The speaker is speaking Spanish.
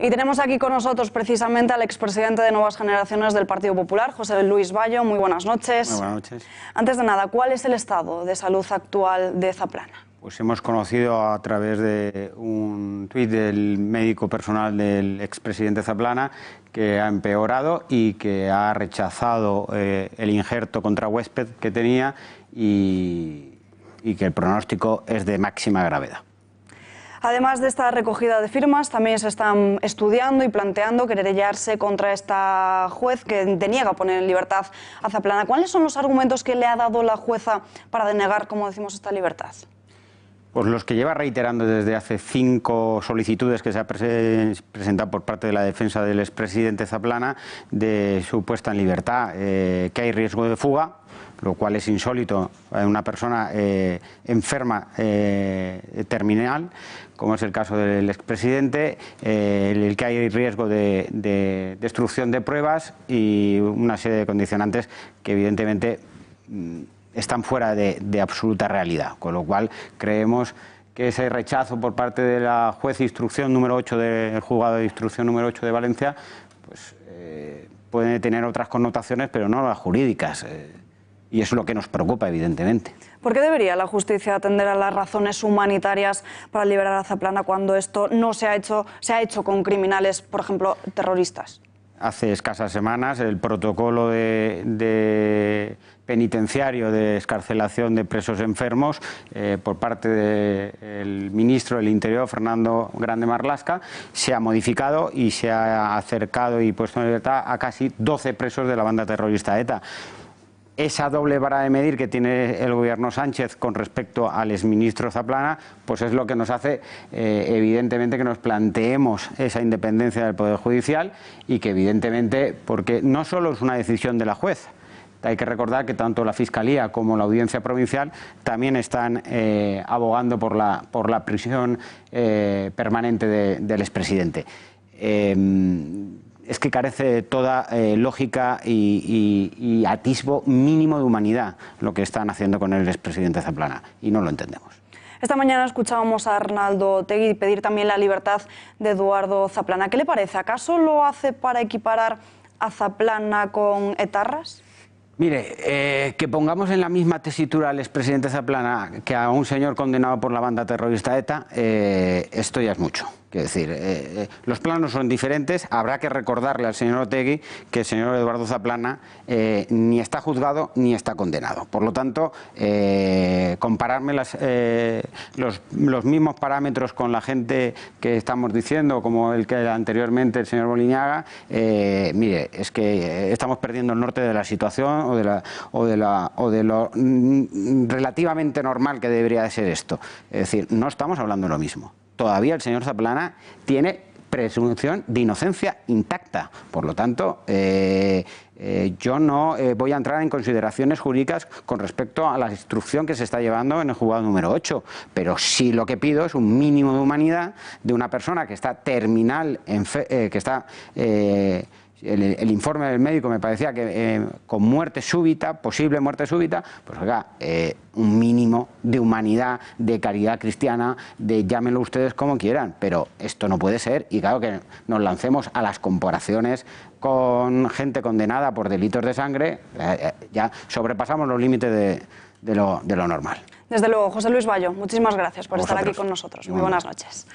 Y tenemos aquí con nosotros precisamente al expresidente de Nuevas Generaciones del Partido Popular, José Luis Bayo. Muy buenas noches. buenas noches. Antes de nada, ¿cuál es el estado de salud actual de Zaplana? Pues hemos conocido a través de un tuit del médico personal del expresidente Zaplana que ha empeorado y que ha rechazado eh, el injerto contra huésped que tenía y que el pronóstico es de máxima gravedad. Además de esta recogida de firmas, también se están estudiando y planteando querellarse contra esta juez que deniega poner en libertad a Zaplana. ¿Cuáles son los argumentos que le ha dado la jueza para denegar, como decimos, esta libertad? Pues los que lleva reiterando desde hace cinco solicitudes que se ha presentado por parte de la defensa del expresidente Zaplana de su puesta en libertad, eh, que hay riesgo de fuga, lo cual es insólito en una persona eh, enferma eh, terminal, como es el caso del expresidente, eh, el que hay riesgo de, destrucción de pruebas y una serie de condicionantes que evidentemente mm, están fuera de, absoluta realidad, con lo cual creemos que ese rechazo por parte de la juez de instrucción número 8 del juzgado de instrucción número 8 de Valencia, pues puede tener otras connotaciones, pero no las jurídicas. Y eso es lo que nos preocupa, evidentemente. ¿Por qué debería la justicia atender a las razones humanitarias para liberar a Zaplana cuando esto no se ha hecho, se ha hecho con criminales, por ejemplo, terroristas? Hace escasas semanas el protocolo de, penitenciario de escarcelación de presos enfermos eh, por parte del ministro del Interior, Fernando Grande Marlasca, se ha modificado y se ha acercado y puesto en libertad a casi 12 presos de la banda terrorista ETA esa doble vara de medir que tiene el gobierno Sánchez con respecto al exministro Zaplana, pues es lo que nos hace eh, evidentemente que nos planteemos esa independencia del Poder Judicial y que evidentemente, porque no solo es una decisión de la juez, hay que recordar que tanto la Fiscalía como la Audiencia Provincial también están eh, abogando por la, por la prisión eh, permanente del expresidente. Em, es que carece de toda eh, lógica y, atisbo mínimo de humanidad lo que están haciendo con el expresidente Zaplana y no lo entendemos. Esta mañana escuchábamos a Arnaldo Tegui pedir también la libertad de Eduardo Zaplana. ¿Qué le parece? ¿Acaso lo hace para equiparar a Zaplana con etarras? Mire, eh, que pongamos en la misma tesitura al expresidente Zaplana que a un señor condenado por la banda terrorista ETA, eh, esto ya es mucho. Quiero decir, eh, eh, los planos son diferentes. Habrá que recordarle al señor Otegui que el señor Eduardo Zaplana eh, ni está juzgado ni está condenado. Por lo tanto, compararme las, los, los, mismos parámetros con la gente que estamos diciendo, como el que era anteriormente el señor Boliñaga, mire, es que estamos perdiendo el norte de la situación o de, la, o de, la, o de lo mm, mm, relativamente normal que debería de ser esto. Es decir, no estamos hablando de lo mismo todavía el señor Zaplana tiene presunción de inocencia intacta. Por lo tanto, eh, eh, yo no eh, voy a entrar en consideraciones jurídicas con respecto a la instrucción que se está llevando en el juzgado número 8, pero sí lo que pido es un mínimo de humanidad de una persona que está terminal, que está el, informe del médico me parecía que eh, con muerte súbita, posible muerte súbita, pues oiga, eh, un mínimo de humanidad, de caridad cristiana, de llámenlo ustedes como quieran, pero esto no puede ser y claro que nos lancemos a las comparaciones con gente condenada por delitos de sangre, eh, ya sobrepasamos los límites de, lo, normal. Desde luego, José Luis Bayo, muchísimas gracias por estar aquí con nosotros. Muy buenas noches.